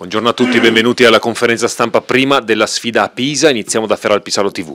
Buongiorno a tutti, benvenuti alla conferenza stampa prima della sfida a Pisa, iniziamo da Ferral Pisalo TV.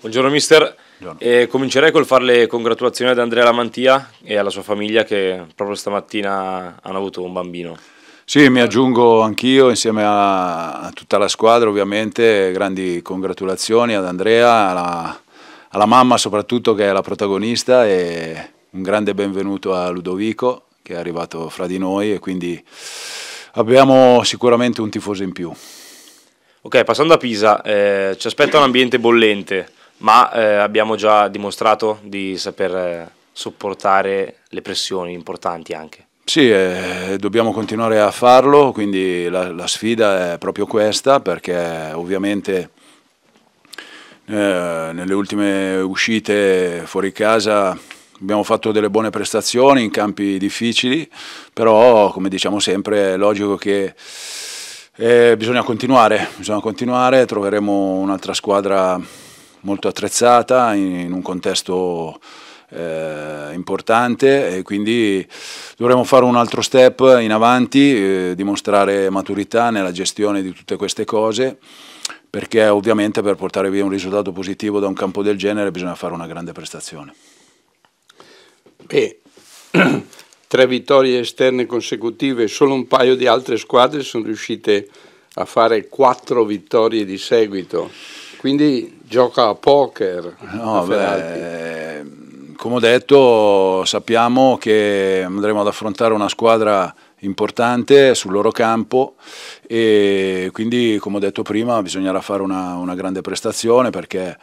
Buongiorno mister, Buongiorno. Eh, comincerei col fare le congratulazioni ad Andrea Lamantia e alla sua famiglia che proprio stamattina hanno avuto un bambino. Sì, mi aggiungo anch'io insieme a, a, tutta la squadra ovviamente, grandi congratulazioni ad Andrea, alla, alla mamma soprattutto che è la protagonista e un grande benvenuto a Ludovico che è arrivato fra di noi e quindi abbiamo sicuramente un tifoso in più. Ok, passando a Pisa, eh, ci aspetta un ambiente bollente, ma eh, abbiamo già dimostrato di saper eh, sopportare le pressioni importanti anche. Sì, eh, dobbiamo continuare a farlo, quindi la, la sfida è proprio questa, perché ovviamente eh, nelle ultime uscite fuori casa abbiamo fatto delle buone prestazioni in campi difficili, però come diciamo sempre è logico che eh, bisogna continuare, bisogna continuare, troveremo un'altra squadra molto attrezzata in, in un contesto eh, importante e quindi dovremo fare un altro step in avanti, eh, dimostrare maturità nella gestione di tutte queste cose perché ovviamente per portare via un risultato positivo da un campo del genere bisogna fare una grande prestazione. Beh, tre vittorie esterne consecutive, solo un paio di altre squadre sono riuscite a fare quattro vittorie di seguito, quindi gioca a poker. No, beh, ehm, come ho detto sappiamo che andremo ad affrontare una squadra importante sul loro campo e quindi come ho detto prima bisognerà fare una, una grande prestazione perché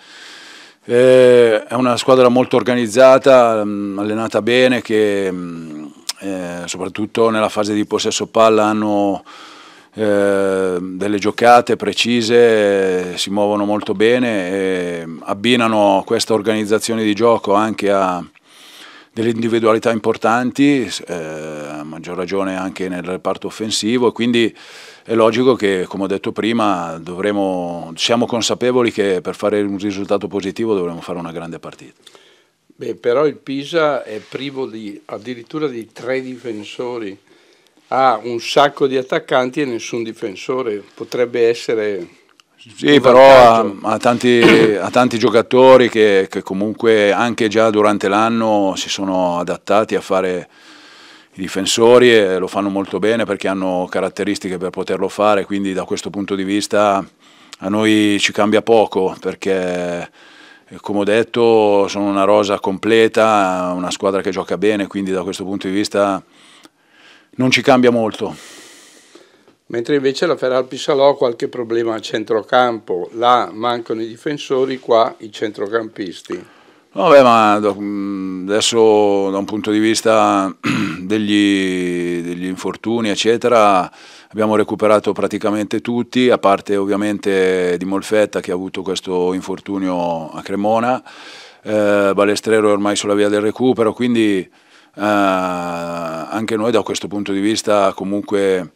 eh, è una squadra molto organizzata, mm, allenata bene, che mm, eh, soprattutto nella fase di possesso palla hanno eh, delle giocate precise, eh, si muovono molto bene e mm, abbinano questa organizzazione di gioco anche a delle individualità importanti, eh, a maggior ragione anche nel reparto offensivo, quindi è logico che, come ho detto prima, dovremo, siamo consapevoli che per fare un risultato positivo dovremo fare una grande partita. Beh, però il Pisa è privo di, addirittura di tre difensori, ha un sacco di attaccanti e nessun difensore, potrebbe essere sì, però ha, tanti, tanti, giocatori che, che, comunque anche già durante l'anno si sono adattati a fare i difensori lo fanno molto bene perché hanno caratteristiche per poterlo fare, quindi da questo punto di vista a noi ci cambia poco perché eh, come ho detto sono una rosa completa, una squadra che gioca bene, quindi da questo punto di vista non ci cambia molto. Mentre invece la Feralpi Salò ha qualche problema a centrocampo, là mancano i difensori, qua i centrocampisti. Vabbè, ma adesso da un punto di vista degli, degli infortuni, eccetera, abbiamo recuperato praticamente tutti, a parte ovviamente di Molfetta che ha avuto questo infortunio a Cremona, eh, Balestrero è ormai sulla via del recupero, quindi eh, anche noi da questo punto di vista comunque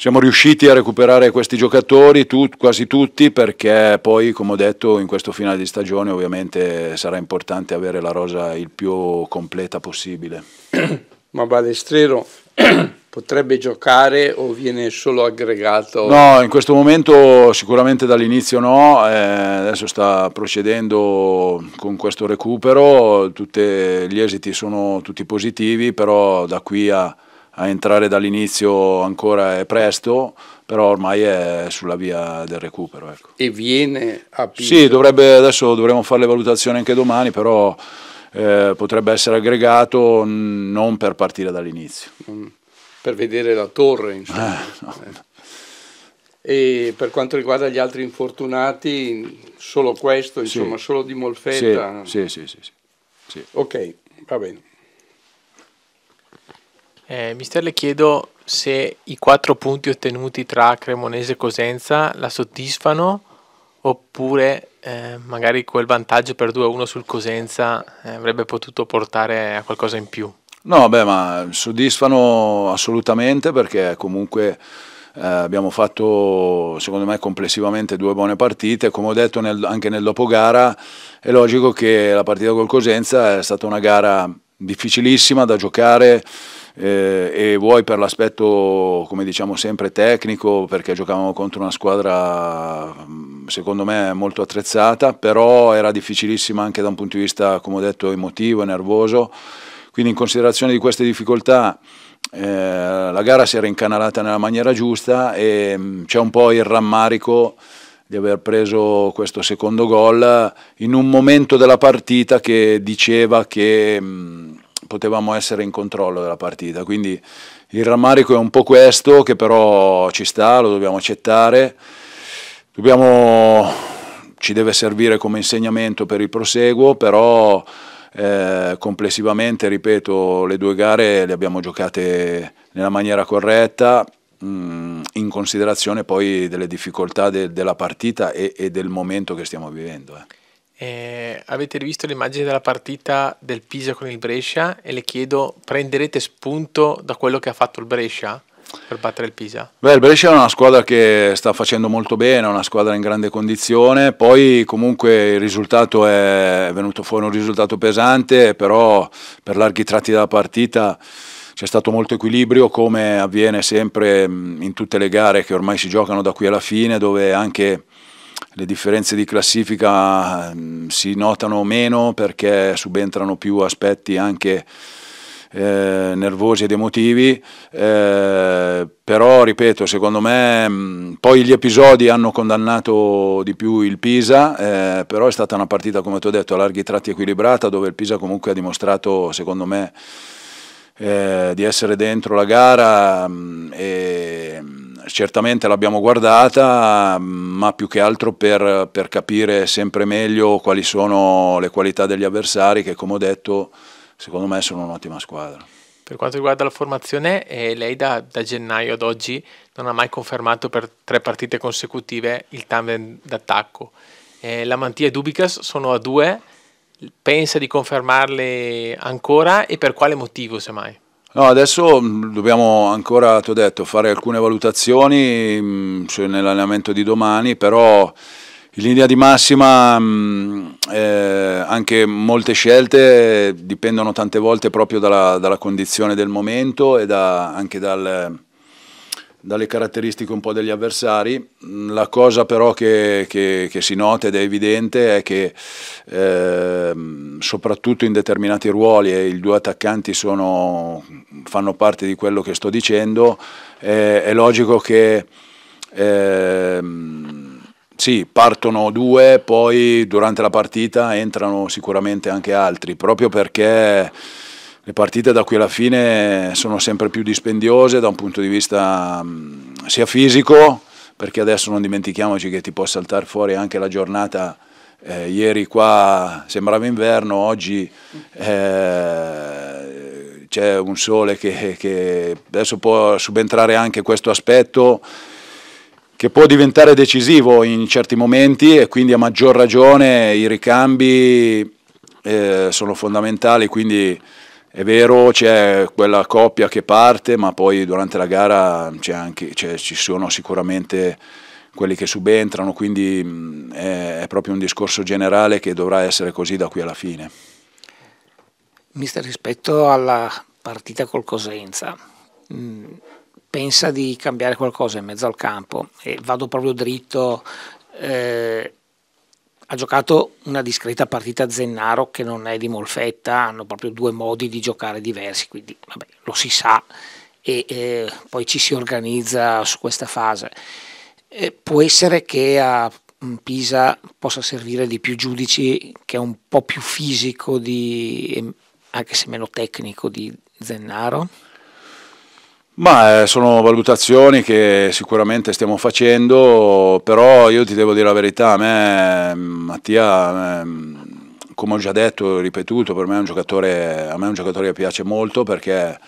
siamo riusciti a recuperare questi giocatori, tu, quasi tutti, perché poi, come ho detto, in questo finale di stagione ovviamente sarà importante avere la rosa il più completa possibile. Ma Balestrero potrebbe giocare o viene solo aggregato? No, in questo momento sicuramente dall'inizio no, eh, adesso sta procedendo con questo recupero, Tutte, gli esiti sono tutti positivi, però da qui a a entrare dall'inizio ancora è presto, però ormai è sulla via del recupero. Ecco. E viene a Pisa? Sì, dovrebbe, adesso dovremo fare le valutazioni anche domani, però eh, potrebbe essere aggregato non per partire dall'inizio. Per vedere la torre, insomma. Eh, no. Eh. E per quanto riguarda gli altri infortunati, solo questo, insomma, sì. solo di Molfetta? Sì, sì, sì. sì, sì. Ok, va bene. Eh, mister, le chiedo se i quattro punti ottenuti tra Cremonese e Cosenza la soddisfano oppure eh, magari quel vantaggio per 2-1 sul Cosenza eh, avrebbe potuto portare a qualcosa in più. No, beh, ma soddisfano assolutamente perché comunque eh, abbiamo fatto, secondo me, complessivamente due buone partite. Come ho detto nel, anche nel dopogara, è logico che la partita col Cosenza è stata una gara difficilissima da giocare eh, e vuoi per l'aspetto, come diciamo sempre, tecnico, perché giocavamo contro una squadra secondo me molto attrezzata, però era difficilissima anche da un punto di vista, come ho detto, emotivo e nervoso. Quindi in considerazione di queste difficoltà eh, la gara si era incanalata nella maniera giusta e c'è un po' il rammarico di aver preso questo secondo gol in un momento della partita che diceva che mh, potevamo essere in controllo della partita. Quindi il rammarico è un po' questo, che però ci sta, lo dobbiamo accettare. Dobbiamo, ci deve servire come insegnamento per il proseguo, però eh, complessivamente, ripeto, le due gare le abbiamo giocate nella maniera corretta, mh, mm, in considerazione poi delle difficoltà de, della partita e, e, del momento che stiamo vivendo. Eh. Eh, avete rivisto l'immagine della partita del Pisa con il Brescia e le chiedo, prenderete spunto da quello che ha fatto il Brescia? per battere il Pisa? Beh, il Brescia è una squadra che sta facendo molto bene, è una squadra in grande condizione, poi comunque il risultato è venuto fuori un risultato pesante, però per larghi tratti della partita c'è stato molto equilibrio come avviene sempre in tutte le gare che ormai si giocano da qui alla fine, dove anche le differenze di classifica mm, si notano meno perché subentrano più aspetti anche eh, nervosi ed emotivi, eh, però ripeto, secondo me mm, poi gli episodi hanno condannato di più il Pisa, eh, però è stata una partita, come ti ho detto, a larghi tratti equilibrata, dove il Pisa comunque ha dimostrato, secondo me, eh, di essere dentro la gara mh, mm, e certamente l'abbiamo guardata, ma più che altro per, per, capire sempre meglio quali sono le qualità degli avversari che, come ho detto, secondo me sono un'ottima squadra. Per quanto riguarda la formazione, eh, lei da, da, gennaio ad oggi non ha mai confermato per tre partite consecutive il tandem d'attacco. Eh, la Mantia e Dubicas sono a due, pensa di confermarle ancora e per quale motivo semmai? No, adesso mm, dobbiamo ancora, ti ho detto, fare alcune valutazioni mm, cioè nell'allenamento di domani, però in linea di massima mm, eh, anche molte scelte dipendono tante volte proprio dalla, dalla condizione del momento e da, anche dal dalle caratteristiche un po' degli avversari. Mm, la cosa però che, che, che si nota ed è evidente è che eh, soprattutto in determinati ruoli, e i due attaccanti sono, fanno parte di quello che sto dicendo, eh, è logico che... Eh, sì, partono due, poi durante la partita entrano sicuramente anche altri, proprio perché le partite da qui alla fine sono sempre più dispendiose da un punto di vista mm, sia fisico, perché adesso non dimentichiamoci che ti può saltare fuori anche la giornata. Eh, ieri qua sembrava inverno, oggi eh, c'è un sole che, che adesso può subentrare anche questo aspetto che può diventare decisivo in certi momenti e quindi a maggior ragione i ricambi eh, sono fondamentali, quindi è vero, c'è quella coppia che parte, ma poi durante la gara anche, ci sono sicuramente quelli che subentrano, quindi è, è proprio un discorso generale che dovrà essere così da qui alla fine. Mister, rispetto alla partita col Cosenza, pensa di cambiare qualcosa in mezzo al campo e vado proprio dritto. Eh, ha giocato una discreta partita Zennaro che non è di molfetta, hanno proprio due modi di giocare diversi, quindi vabbè, lo si sa e eh, poi ci si organizza su questa fase. Eh, può essere che a Pisa possa servire di più giudici che è un po' più fisico di, anche se meno tecnico di Zennaro? Ma eh, sono valutazioni che sicuramente stiamo facendo, però io ti devo dire la verità, a me mm, Mattia, ehm, come ho già detto e ripetuto, per me è un giocatore, a me è un giocatore che piace molto perché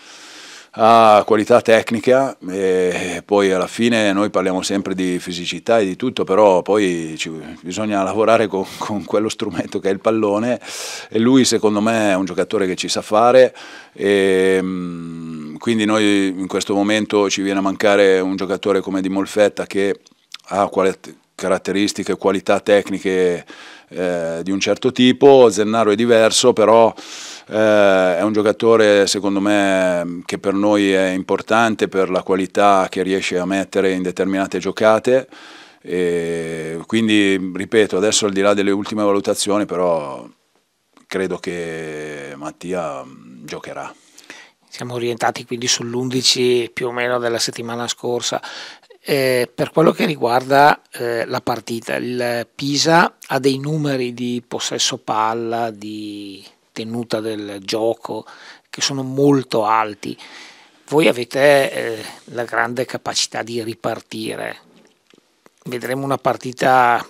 ha qualità tecnica e poi alla fine noi parliamo sempre di fisicità e di tutto, però poi ci, bisogna lavorare con, con, quello strumento che è il pallone e lui secondo me è un giocatore che ci sa fare. E, mm, quindi noi in questo momento ci viene a mancare un giocatore come Di Molfetta che ha qualità caratteristiche, qualità tecniche eh, di un certo tipo, Zennaro è diverso, però eh, è un giocatore secondo me che per noi è importante per la qualità che riesce a mettere in determinate giocate. E quindi ripeto, adesso al di là delle ultime valutazioni, però credo che Mattia mm, giocherà siamo orientati quindi sull'11 più o meno della settimana scorsa. Eh, per quello che riguarda eh, la partita, il Pisa ha dei numeri di possesso palla, di tenuta del gioco che sono molto alti. Voi avete eh, la grande capacità di ripartire. Vedremo una partita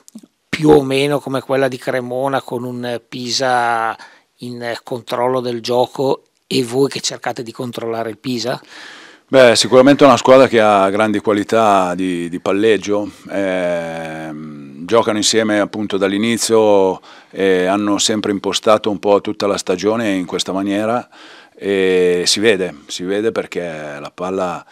più o meno come quella di Cremona con un Pisa in controllo del gioco e voi che cercate di controllare il Pisa? Beh, sicuramente è una squadra che ha grandi qualità di, di palleggio, eh, giocano insieme appunto dall'inizio e hanno sempre impostato un po' tutta la stagione in questa maniera e si vede, si vede perché la palla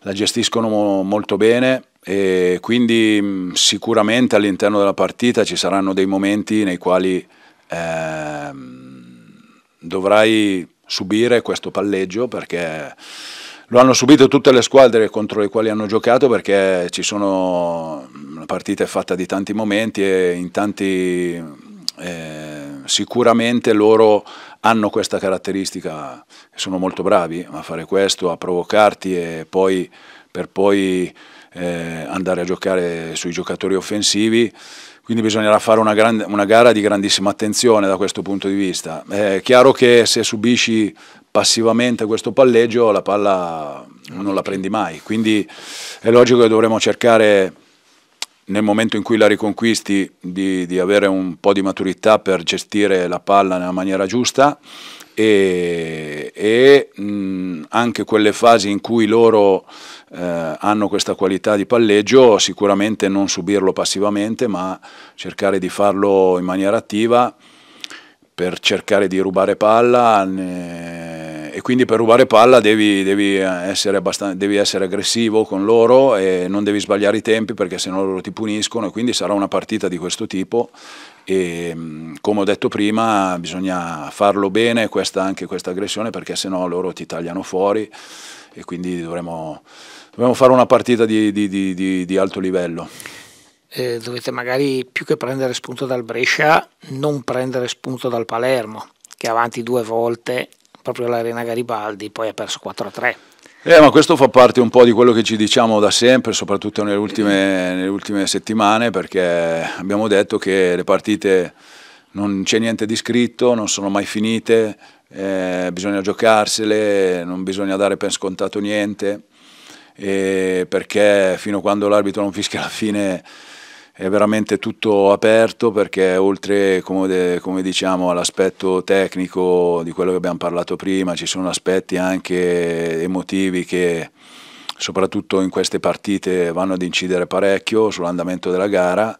la gestiscono molto bene e quindi sicuramente all'interno della partita ci saranno dei momenti nei quali eh, dovrai subire questo palleggio perché lo hanno subito tutte le squadre contro le quali hanno giocato perché ci sono una partita fatta di tanti momenti e in tanti eh, sicuramente loro hanno questa caratteristica, sono molto bravi a fare questo, a provocarti e poi per poi eh, andare a giocare sui giocatori offensivi quindi bisognerà fare una, grande, una, gara di grandissima attenzione da questo punto di vista. È chiaro che se subisci passivamente questo palleggio la palla non la prendi mai, quindi è logico che dovremo cercare nel momento in cui la riconquisti di, di avere un po' di maturità per gestire la palla nella maniera giusta e, e mh, anche quelle fasi in cui loro eh, hanno questa qualità di palleggio sicuramente non subirlo passivamente ma cercare di farlo in maniera attiva per cercare di rubare palla ne... e quindi per rubare palla devi, devi, eh, essere devi, essere aggressivo con loro e non devi sbagliare i tempi perché sennò loro ti puniscono e quindi sarà una partita di questo tipo e, come ho detto prima bisogna farlo bene questa, anche questa aggressione perché se no loro ti tagliano fuori e quindi dovremo, dovremo fare una partita di, di, di, di alto livello. Eh, dovete magari più che prendere spunto dal Brescia non prendere spunto dal Palermo che è avanti due volte proprio l'Arena Garibaldi poi ha perso 4-3. Eh, ma questo fa parte un po' di quello che ci diciamo da sempre, soprattutto nelle ultime, nelle ultime settimane, perché abbiamo detto che le partite non c'è niente di scritto, non sono mai finite, eh, bisogna giocarsele, non bisogna dare per scontato niente, perché fino a quando l'arbitro non fischia la fine è veramente tutto aperto perché oltre come, come diciamo, all'aspetto tecnico di quello che abbiamo parlato prima ci sono aspetti anche emotivi che soprattutto in queste partite vanno ad incidere parecchio sull'andamento della gara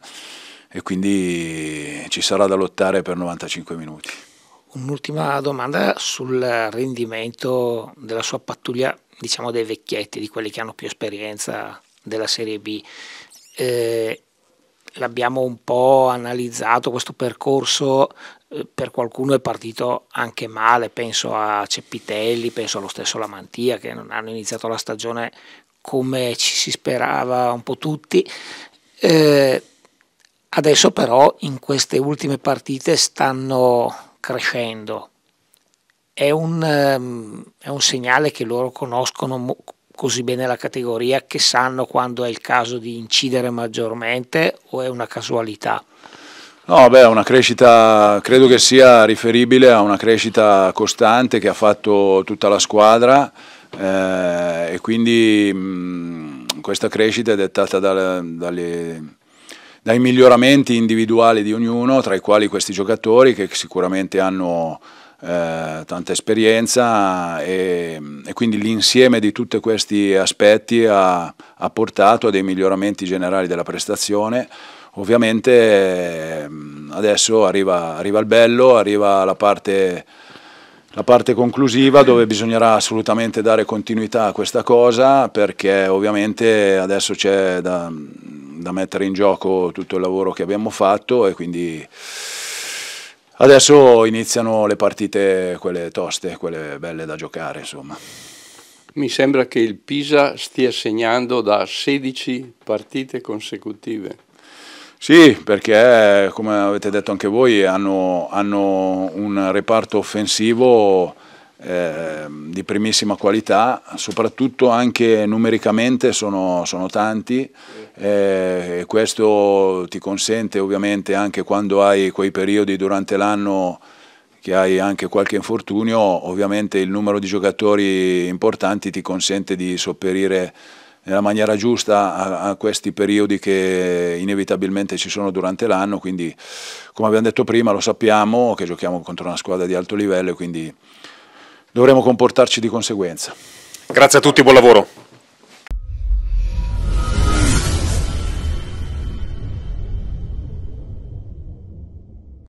e quindi ci sarà da lottare per 95 minuti. Un'ultima domanda sul rendimento della sua pattuglia, diciamo dei vecchietti, di quelli che hanno più esperienza della Serie B. Eh, l'abbiamo un po' analizzato questo percorso, eh, per qualcuno è partito anche male, penso a Ceppitelli, penso allo stesso Lamantia che non hanno iniziato la stagione come ci si sperava un po' tutti. Eh, adesso però in queste ultime partite stanno crescendo. È un, ehm, è un segnale che loro conoscono così bene la categoria che sanno quando è il caso di incidere maggiormente o è una casualità? No, beh, una crescita credo che sia riferibile a una crescita costante che ha fatto tutta la squadra eh, e quindi mh, questa crescita è dettata da, dalle, dai miglioramenti individuali di ognuno, tra i quali questi giocatori che sicuramente hanno eh, tanta esperienza e, e quindi l'insieme di tutti questi aspetti ha, ha, portato a dei miglioramenti generali della prestazione. Ovviamente ehm, adesso arriva, arriva il bello, arriva la parte, la parte conclusiva dove bisognerà assolutamente dare continuità a questa cosa perché ovviamente adesso c'è da, da mettere in gioco tutto il lavoro che abbiamo fatto e quindi Adesso iniziano le partite, quelle toste, quelle belle da giocare, insomma. Mi sembra che il Pisa stia segnando da 16 partite consecutive. Sì, perché come avete detto anche voi hanno, hanno un reparto offensivo eh, di primissima qualità, soprattutto anche numericamente sono, sono tanti eh, e questo ti consente ovviamente anche quando hai quei periodi durante l'anno che hai anche qualche infortunio, ovviamente il numero di giocatori importanti ti consente di sopperire nella maniera giusta a, a questi periodi che inevitabilmente ci sono durante l'anno, quindi come abbiamo detto prima lo sappiamo che giochiamo contro una squadra di alto livello e quindi dovremo comportarci di conseguenza. Grazie a tutti, buon lavoro.